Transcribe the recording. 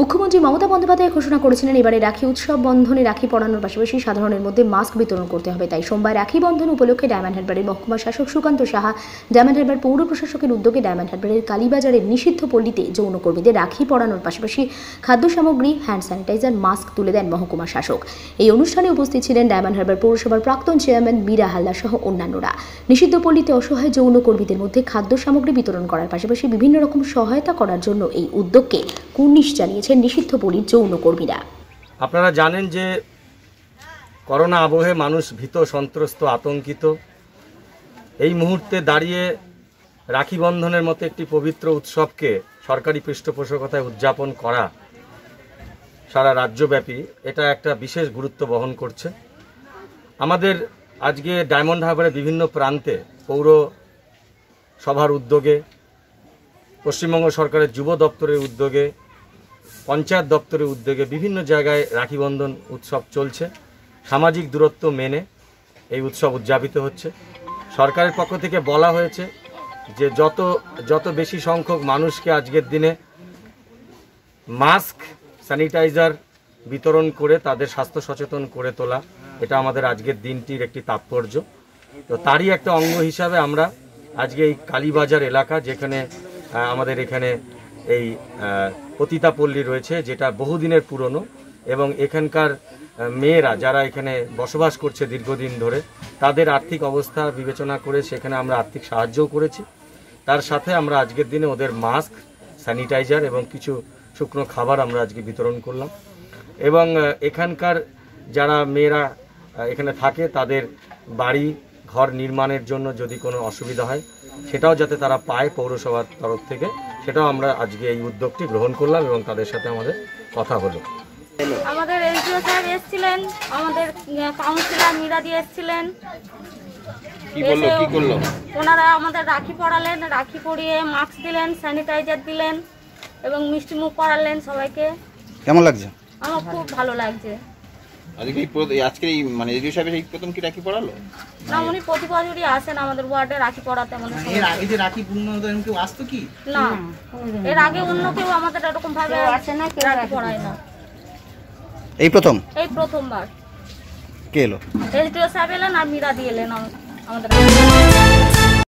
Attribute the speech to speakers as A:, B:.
A: মুখ্যমন্ত্রী মমতা বন্দ্যোপাধ্যায় ঘোষণা করেছিলেন এবারে রাখি উৎসব বন্ধনে রাখি পড়ানোর পাশাপাশি সাধারণের মধ্যে মাস্ক বিতরণ করতে হবে তাই সোমবার রাখি বন্ধন উপলক্ষে ডায়মন্ড হারবারের মহকুমা শাসক সুকান্ত সাহা ডায়মন্ড হারবার পৌর প্রশাসকের উদ্যোগে ডায়মন্ড হারবারের কালীবাজারের নিষিদ্ধ পল্লীতে যৌনকর্মীদের রাখি পড়ানোর পাশাপাশি খাদ্য সামগ্রী হ্যান্ড স্যানিটাইজার মাস্ক তুলে দেন মহকুমা শাসক এই অনুষ্ঠানে উপস্থিত ছিলেন ডায়মন্ড হারবার পৌরসভার প্রাক্তন চেয়ারম্যান মীরা হালদার সহ অন্যান্যরা নিষিদ্ধ পল্লীতে অসহায় যৌনকর্মীদের মধ্যে খাদ্য সামগ্রী বিতরণ করার পাশাপাশি বিভিন্ন রকম সহায়তা করার জন্য এই উদ্যোগকে কুর্নিশ জানিয়েছেন করছেন নিষিদ্ধ যৌনকর্মীরা
B: আপনারা জানেন যে করোনা আবহে মানুষ ভীত সন্ত্রস্ত আতঙ্কিত এই মুহূর্তে দাঁড়িয়ে রাখি বন্ধনের মতো একটি পবিত্র উৎসবকে সরকারি পৃষ্ঠপোষকতায় উদযাপন করা সারা রাজ্যব্যাপী এটা একটা বিশেষ গুরুত্ব বহন করছে আমাদের আজকে ডায়মন্ড হারবারের বিভিন্ন প্রান্তে পৌর সভার উদ্যোগে পশ্চিমবঙ্গ সরকারের যুব দপ্তরের উদ্যোগে পঞ্চায়েত দপ্তরের উদ্যোগে বিভিন্ন জায়গায় রাখিবন্ধন উৎসব চলছে সামাজিক দূরত্ব মেনে এই উৎসব উদযাপিত হচ্ছে সরকারের পক্ষ থেকে বলা হয়েছে যে যত যত বেশি সংখ্যক মানুষকে আজকের দিনে মাস্ক স্যানিটাইজার বিতরণ করে তাদের স্বাস্থ্য সচেতন করে তোলা এটা আমাদের আজকের দিনটির একটি তাৎপর্য তো তারই একটা অঙ্গ হিসাবে আমরা আজকে এই কালীবাজার এলাকা যেখানে আমাদের এখানে এই পতিতাপল্লী রয়েছে যেটা বহুদিনের পুরনো এবং এখানকার মেয়েরা যারা এখানে বসবাস করছে দীর্ঘদিন ধরে তাদের আর্থিক অবস্থা বিবেচনা করে সেখানে আমরা আর্থিক সাহায্যও করেছি তার সাথে আমরা আজকের দিনে ওদের মাস্ক স্যানিটাইজার এবং কিছু শুকনো খাবার আমরা আজকে বিতরণ করলাম এবং এখানকার যারা মেয়েরা এখানে থাকে তাদের বাড়ি ঘর নির্মাণের জন্য যদি কোনো অসুবিধা হয় সেটাও যাতে তারা পায় পৌরসভার তরফ থেকে সেটাও আমরা আজকে এই উদ্যোগটি গ্রহণ করলাম এবং তাদের সাথে আমাদের কথা হলো
C: আমাদের এসডিও স্যার এসেছিলেন আমাদের কাউন্সিলর মিরাদি এসেছিলেন ওনারা আমাদের রাখি পড়ালেন রাখি পরিয়ে মাস্ক দিলেন স্যানিটাইজার দিলেন এবং মিষ্টি মুখ করালেন সবাইকে কেমন লাগছে আমার খুব ভালো লাগছে
A: আজকে আজকে মানে রেডিও সাহেবের এই প্রথম কি রাখি পড়ালো না উনি
C: প্রতি বছরই আসেন আমাদের ওয়ার্ডে রাখি পড়াতে আমাদের মানে এর আগে
A: যে রাখি পূর্ণোদয় কেউ আসতো কি না
C: এর আগে অন্য কেউ আমাদের এরকম ভাবে আসে না কেউ রাখি পড়ায় না এই প্রথম এই প্রথমবার কে এলো রেডিও সাহেব এলেন আর মিরা দিয়ে এলেন আমাদের